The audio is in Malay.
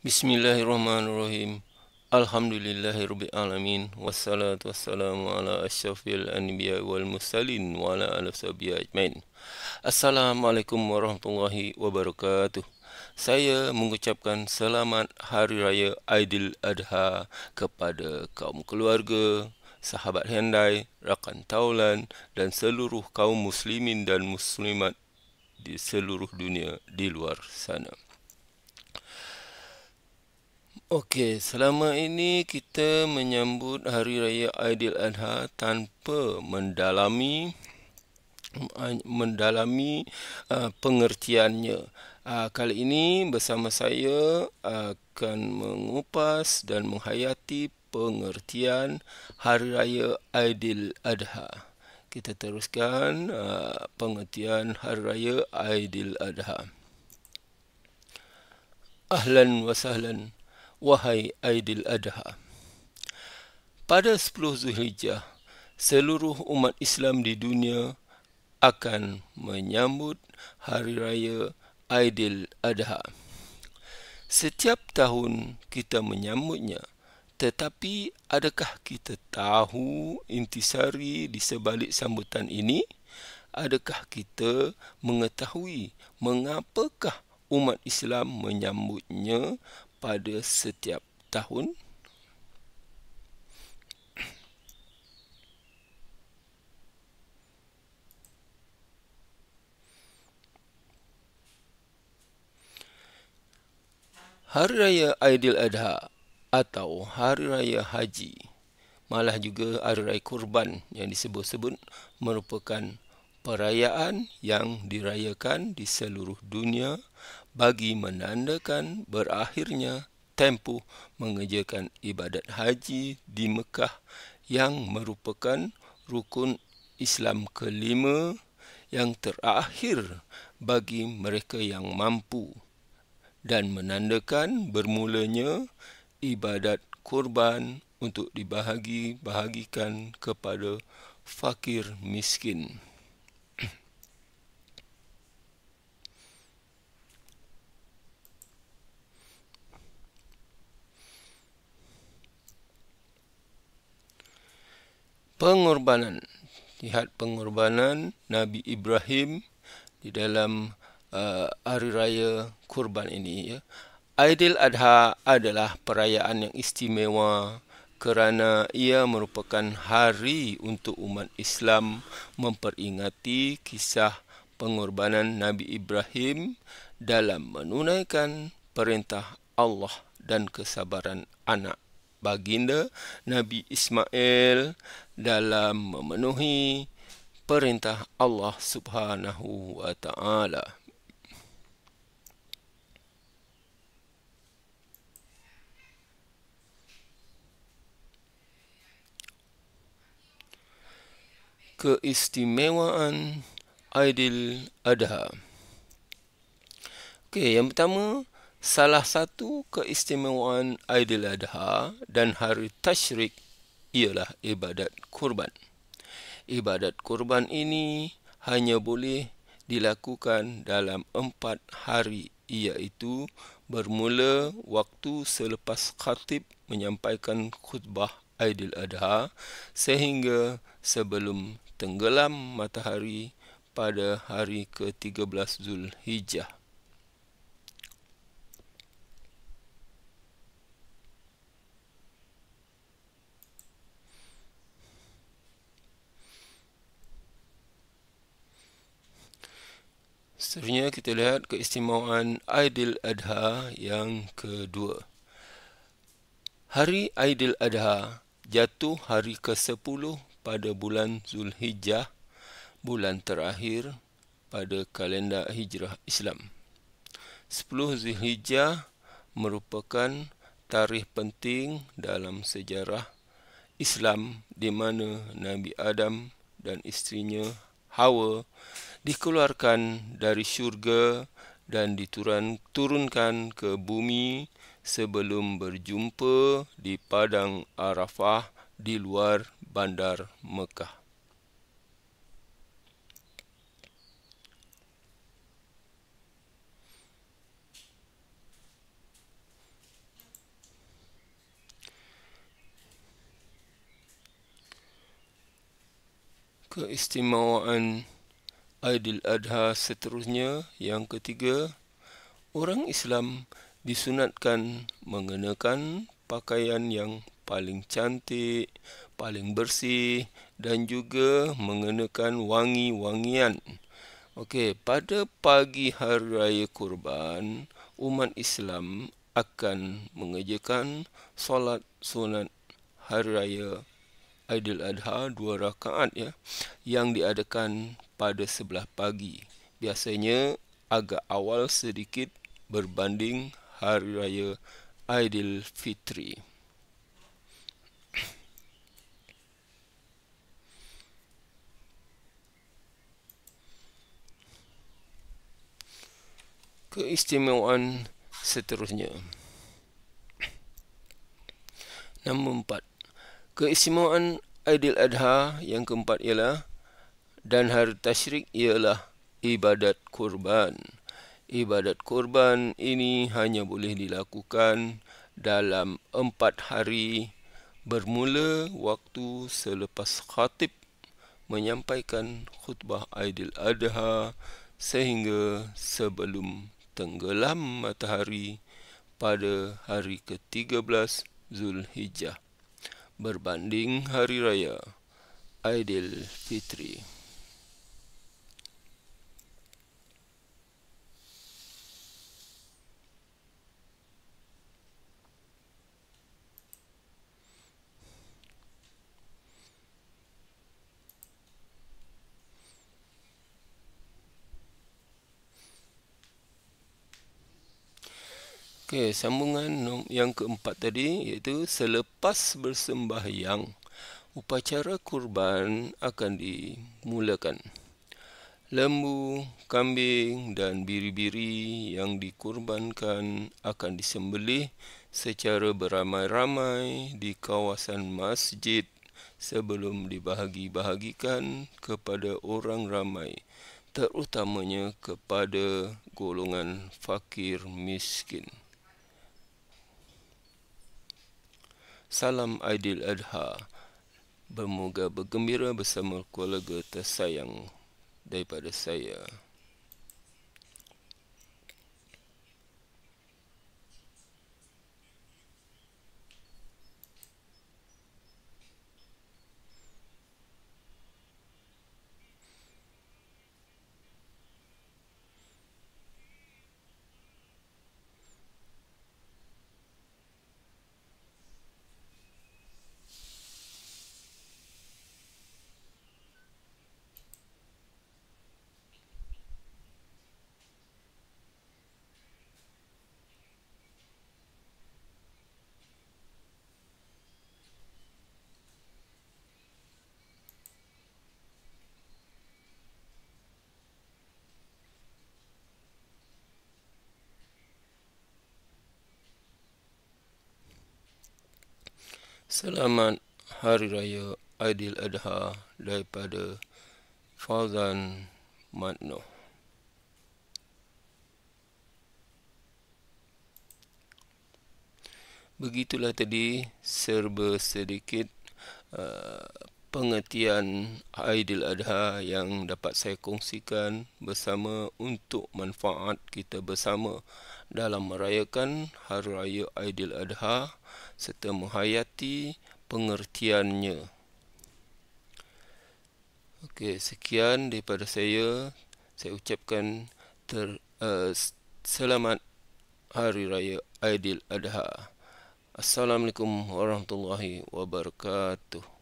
Bismillahirrahmanirrahim. Alhamdulillahirabbil alamin wassalatu wassalamu ala asyrafil anbiya wal mursalin wa ala alihi washabbi ajmain. Assalamualaikum warahmatullahi wabarakatuh. Saya mengucapkan selamat hari raya Aidil Adha kepada kaum keluarga, sahabat hendai, rakan taulan dan seluruh kaum muslimin dan muslimat di seluruh dunia di luar sana. Okey, selama ini kita menyambut Hari Raya Aidil Adha tanpa mendalami mm, mendalami uh, pengertiannya. Uh, kali ini bersama saya akan mengupas dan menghayati pengertian Hari Raya Aidil Adha. Kita teruskan uh, pengertian Hari Raya Aidil Adha. Ahlan wa sahlan wahai Aidil Adha. Pada 10 Zulhijjah, seluruh umat Islam di dunia akan menyambut Hari Raya Aidil Adha. Setiap tahun kita menyambutnya, tetapi adakah kita tahu intisari di sebalik sambutan ini? Adakah kita mengetahui mengapakah umat Islam menyambutnya pada setiap tahun Hari Raya Adha atau Hari Raya Haji malah juga Hari Raya Kurban yang disebut-sebut merupakan perayaan yang dirayakan di seluruh dunia bagi menandakan berakhirnya tempoh mengerjakan ibadat haji di Mekah yang merupakan rukun Islam kelima yang terakhir bagi mereka yang mampu dan menandakan bermulanya ibadat kurban untuk dibahagi-bahagikan kepada fakir miskin. pengorbanan lihat pengorbanan Nabi Ibrahim di dalam uh, hari raya kurban ini ya Aidil Adha adalah perayaan yang istimewa kerana ia merupakan hari untuk umat Islam memperingati kisah pengorbanan Nabi Ibrahim dalam menunaikan perintah Allah dan kesabaran anak baginda Nabi Ismail dalam memenuhi perintah Allah Subhanahu wa taala. Keistimewaan Aidil Adha. Okey, yang pertama salah satu keistimewaan Aidil Adha dan Hari Tashrik ialah ibadat kurban. Ibadat kurban ini hanya boleh dilakukan dalam empat hari iaitu bermula waktu selepas khatib menyampaikan khutbah Aidil Adha sehingga sebelum tenggelam matahari pada hari ke-13 Zulhijjah. Seterusnya kita lihat keistimewaan Aidil Adha yang kedua. Hari Aidil Adha jatuh hari ke-10 pada bulan Zulhijjah, bulan terakhir pada kalendar Hijrah Islam. 10 Zulhijjah merupakan tarikh penting dalam sejarah Islam di mana Nabi Adam dan isterinya Hawa dikeluarkan dari syurga dan diturunkan ke bumi sebelum berjumpa di Padang Arafah di luar bandar Mekah. Keistimewaan Aidil Adha seterusnya. Yang ketiga, orang Islam disunatkan mengenakan pakaian yang paling cantik, paling bersih dan juga mengenakan wangi-wangian. Okey, pada pagi hari raya kurban, umat Islam akan mengerjakan solat sunat hari raya Aidil Adha dua rakaat ya yang diadakan pada sebelah pagi. Biasanya agak awal sedikit berbanding hari raya Aidil Fitri. Keistimewaan seterusnya. Nombor empat. Keistimewaan Aidil Adha yang keempat ialah dan hari tasyrik ialah ibadat kurban. Ibadat kurban ini hanya boleh dilakukan dalam empat hari bermula waktu selepas khatib menyampaikan khutbah Aidil Adha sehingga sebelum tenggelam matahari pada hari ke-13 Zulhijjah berbanding hari raya Aidilfitri. Okey, sambungan yang keempat tadi iaitu selepas bersembahyang upacara kurban akan dimulakan. Lembu, kambing dan biri-biri yang dikurbankan akan disembelih secara beramai-ramai di kawasan masjid sebelum dibahagi-bahagikan kepada orang ramai terutamanya kepada golongan fakir miskin. Salam Aidil Adha. Bermoga bergembira bersama keluarga tersayang daripada saya. Selamat Hari Raya Aidil Adha daripada Fauzan Matno. Begitulah tadi serba sedikit uh, pengertian Aidil Adha yang dapat saya kongsikan bersama untuk manfaat kita bersama dalam merayakan Hari Raya Aidil Adha serta menghayati pengertiannya. Okey, sekian daripada saya. Saya ucapkan ter, uh, selamat Hari Raya Aidil Adha. Assalamualaikum warahmatullahi wabarakatuh.